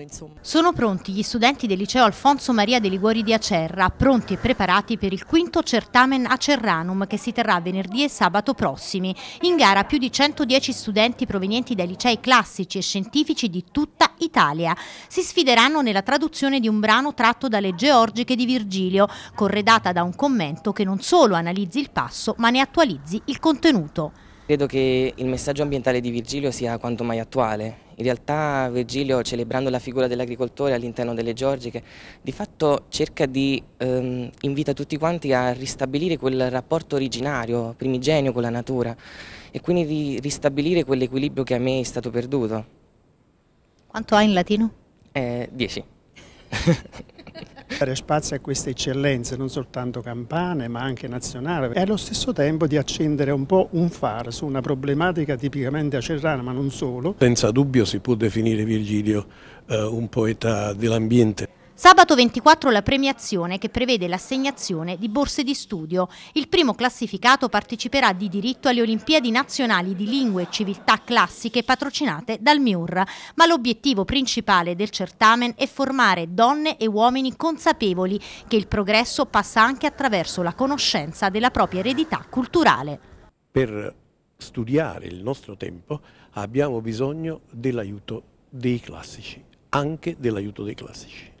Insomma. Sono pronti gli studenti del liceo Alfonso Maria De Liguori di Acerra, pronti e preparati per il quinto certamen Acerranum che si terrà venerdì e sabato prossimi. In gara più di 110 studenti provenienti dai licei classici e scientifici di tutta Italia. Si sfideranno nella traduzione di un brano tratto dalle Georgiche di Virgilio, corredata da un commento che non solo analizzi il passo ma ne attualizzi il contenuto. Credo che il messaggio ambientale di Virgilio sia quanto mai attuale in realtà Virgilio, celebrando la figura dell'agricoltore all'interno delle Giorgiche, di fatto cerca di ehm, invita tutti quanti a ristabilire quel rapporto originario, primigenio con la natura e quindi di ristabilire quell'equilibrio che a me è stato perduto. Quanto hai in latino? 10. Eh, dare spazio a queste eccellenze, non soltanto campane ma anche nazionali e allo stesso tempo di accendere un po' un faro su una problematica tipicamente acerrana ma non solo. Senza dubbio si può definire Virgilio eh, un poeta dell'ambiente. Sabato 24 la premiazione che prevede l'assegnazione di borse di studio. Il primo classificato parteciperà di diritto alle Olimpiadi nazionali di lingue e civiltà classiche patrocinate dal MIUR, ma l'obiettivo principale del certamen è formare donne e uomini consapevoli che il progresso passa anche attraverso la conoscenza della propria eredità culturale. Per studiare il nostro tempo abbiamo bisogno dell'aiuto dei classici, anche dell'aiuto dei classici.